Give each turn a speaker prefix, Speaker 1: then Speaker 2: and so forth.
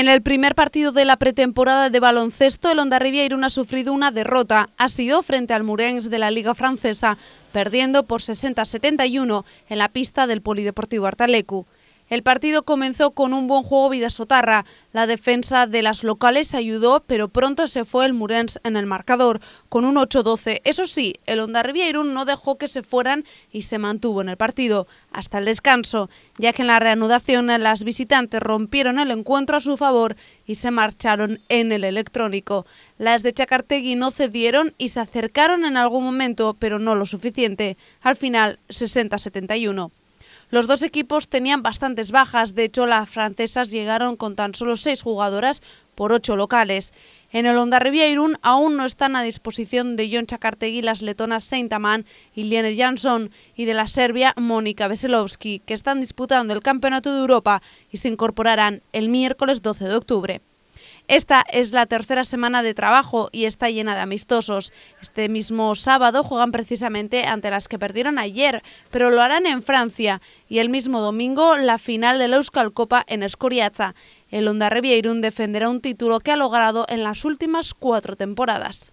Speaker 1: En el primer partido de la pretemporada de baloncesto, el Ondarribia Irún ha sufrido una derrota. Ha sido frente al Murens de la Liga Francesa, perdiendo por 60-71 en la pista del Polideportivo Artalecu. El partido comenzó con un buen juego Sotarra. La defensa de las locales ayudó, pero pronto se fue el Murens en el marcador, con un 8-12. Eso sí, el Onda Irún no dejó que se fueran y se mantuvo en el partido, hasta el descanso, ya que en la reanudación las visitantes rompieron el encuentro a su favor y se marcharon en el electrónico. Las de Chacartegui no cedieron y se acercaron en algún momento, pero no lo suficiente. Al final, 60-71. Los dos equipos tenían bastantes bajas, de hecho las francesas llegaron con tan solo seis jugadoras por ocho locales. En el Ondarribia Irún aún no están a disposición de John Chakartegui las letonas saint y Lienes Jansson y de la Serbia Mónica Veselovski, que están disputando el Campeonato de Europa y se incorporarán el miércoles 12 de octubre. Esta es la tercera semana de trabajo y está llena de amistosos. Este mismo sábado juegan precisamente ante las que perdieron ayer, pero lo harán en Francia y el mismo domingo la final de la Euskal Copa en escoriacha El Honda Revierún defenderá un título que ha logrado en las últimas cuatro temporadas.